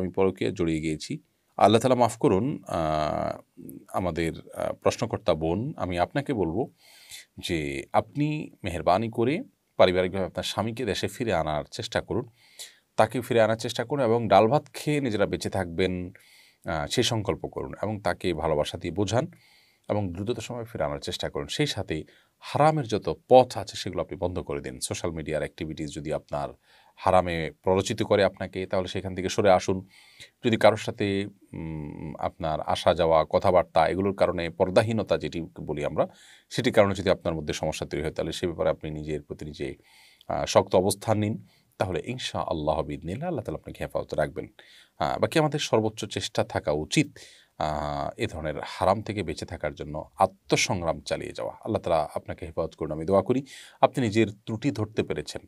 আমি পরকীয়া জড়িয়ে গিয়েছি আল্লাহ তালা মাফ করুন আমাদের প্রশ্নকর্তা বোন আমি আপনাকে বলবো যে আপনি মেহরবানি করে পারিবারিকভাবে আপনার স্বামীকে দেশে ফিরে আনার চেষ্টা করুন তাকে ফিরে আনার চেষ্টা করুন এবং ডাল ভাত খেয়ে নিজেরা বেঁচে থাকবেন সেই সংকল্প করুন এবং তাকে ভালোবাসা দিয়ে বোঝান এবং দ্রুততার সময় ফিরে আনার চেষ্টা করুন সেই সাথে হারামের যত পথ আছে সেগুলো আপনি বন্ধ করে দিন সোশ্যাল মিডিয়ার অ্যাক্টিভিটিস যদি আপনার হারামে প্ররোচিত করে আপনাকে তাহলে সেখান থেকে সরে আসুন যদি কারোর সাথে আপনার আসা যাওয়া কথাবার্তা এগুলোর কারণে পর্দাহীনতা যেটি বলি আমরা সেটির কারণে যদি আপনার মধ্যে সমস্যা তৈরি হয় তাহলে সে ব্যাপারে আপনি নিজের প্রতি নিজে শক্ত অবস্থান নিন তাহলে ইনশা আল্লাহ বিদিন আল্লাহ তালা আপনাকে হেফাজত রাখবেন বাকি আমাদের সর্বোচ্চ চেষ্টা থাকা উচিত এ ধরনের হারাম থেকে বেঁচে থাকার জন্য আত্মসংগ্রাম চালিয়ে যাওয়া আল্লাহ তালা আপনাকে হেফাজত করুন আমি দোয়া করি আপনি নিজের ত্রুটি ধরতে পেরেছেন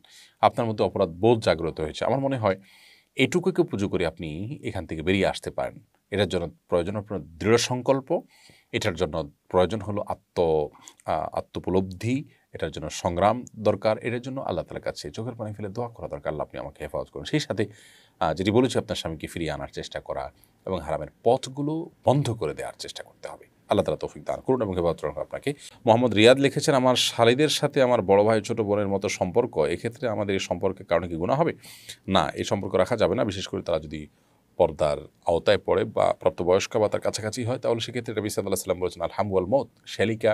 আপনার মধ্যে অপরাধ বোধ জাগ্রত হয়েছে আমার মনে হয় এটুকুকে পুজো করে আপনি এখান থেকে বেরিয়ে আসতে পারেন এটার জন্য প্রয়োজন আপনার দৃঢ় সংকল্প এটার জন্য প্রয়োজন হলো আত্ম আত্মপলব্ধি এটার জন্য সংগ্রাম দরকার এটার জন্য আল্লাহ তালার কাছে চোখের পানি ফেলে দোয়া করা দরকার আল্লাহ আপনি আমাকে হেফাজত করুন সেই সাথে যেটি বলেছি আপনার স্বামীকে ফিরিয়ে আনার চেষ্টা করা এবং হারামের পথগুলো বন্ধ করে দেওয়ার চেষ্টা করতে হবে আল্লাহ তালা তৌফিক দান করুন এবং হেফাজত আপনাকে মোহাম্মদ রিয়াদ লিখেছেন আমার শালিদের সাথে আমার বড় ভাই ছোট বোনের মতো সম্পর্ক এক্ষেত্রে আমাদের এই সম্পর্কের কারণে কি গুণা হবে না এই সম্পর্ক রাখা যাবে না বিশেষ করে তারা যদি পর্দার আওতায় পড়ে বা প্রাপ্তবয়স্ক বা তার কাছাকাছি হয় তাহলে সেক্ষেত্রে রবি সাল্লাহ সাল্লাম বলেছেন আলহামুয়াল মত শ্যালিকা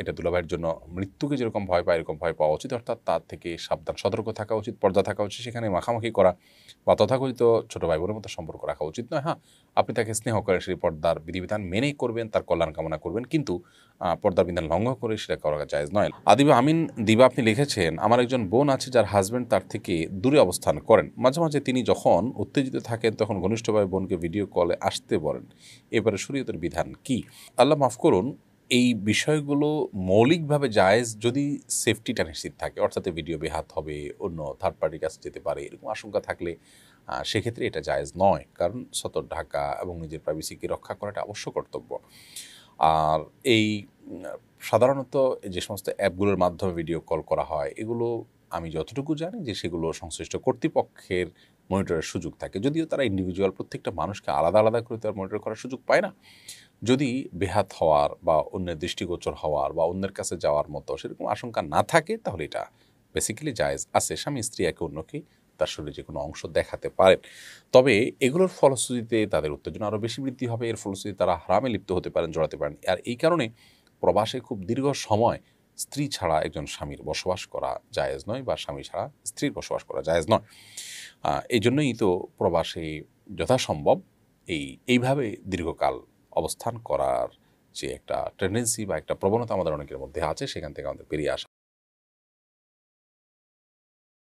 এটা দুলাভাইয়ের জন্য মৃত্যুকে যেরকম ভয় পায় এরকম ভয় পাওয়া উচিত অর্থাৎ তার থেকে সাবধান সতর্ক থাকা উচিত পর্দা থাকা উচিত সেখানে মাখামাখি করা বা তথাকথিত ছোটো ভাই বোনের মতো সম্পর্ক রাখা উচিত নয় হ্যাঁ আপনি তাকে স্নেহ করে সেই পর্দার বিধিবিধান মেনেই করবেন তার কল্যাণ কামনা করবেন কিন্তু পর্দার বিধান লঙ্ঘন করে সেটা করা যায় নয় আদিবা আমিন দিবা আপনি লিখেছেন আমার একজন বোন আছে যার হাজব্যান্ড তার থেকে দূরে অবস্থান করেন মাঝে মাঝে তিনি যখন উত্তেজিত থাকেন তখন ঘনিষ্ঠভাবে বোনকে ভিডিও কলে আসতে বলেন এবারে শরীয়তের বিধান কি আল্লাহ মাফ করুন এই বিষয়গুলো মৌলিকভাবে জায়েজ যদি সেফটিটা নিশ্চিত থাকে অর্থাৎ ভিডিও বেহাত হবে অন্য থার্ড পার্টির কাছে যেতে পারে এরকম আশঙ্কা থাকলে সেক্ষেত্রে এটা জায়েজ নয় কারণ সতর ঢাকা এবং নিজের প্রাইভেসিকে রক্ষা করাটা অবশ্য কর্তব্য আর এই সাধারণত যে সমস্ত অ্যাপগুলোর মাধ্যমে ভিডিও কল করা হয় এগুলো আমি যতটুকু জানি যে সেগুলো সংশ্লিষ্ট কর্তৃপক্ষের মনিটরের সুযোগ থাকে যদিও তারা ইন্ডিভিজুয়াল প্রত্যেকটা মানুষকে আলাদা আলাদা করে তারা মনিটর করার সুযোগ পায় না যদি বেহাত হওয়ার বা অন্যের দৃষ্টিগোচর হওয়ার বা অন্যের কাছে যাওয়ার মতো সেরকম আশঙ্কা না থাকে তাহলে এটা বেসিক্যালি জায়েজ আছে স্বামী স্ত্রী একে অন্যকে তার শরীরে যে কোনো অংশ দেখাতে পারেন তবে এগুলোর ফলশ্রুতিতে তাদের উত্তেজনা আরও বেশি বৃদ্ধি হবে এর ফলশ্রুতি তারা হারামে লিপ্ত হতে পারেন জড়াতে পারেন আর এই কারণে প্রবাসে খুব দীর্ঘ সময় স্ত্রী ছাড়া একজন স্বামীর বসবাস করা জায়েজ নয় বা স্বামী ছাড়া স্ত্রীর বসবাস করা জায়েজ নয় এই জন্যই তো প্রবাসে যথাসম্ভব এই এইভাবে দীর্ঘকাল অবস্থান করার যে একটা টেন্ডেন্সি বা একটা প্রবণতা আমাদের অনেকের মধ্যে আছে সেখান থেকে আমাদের বেরিয়ে আসা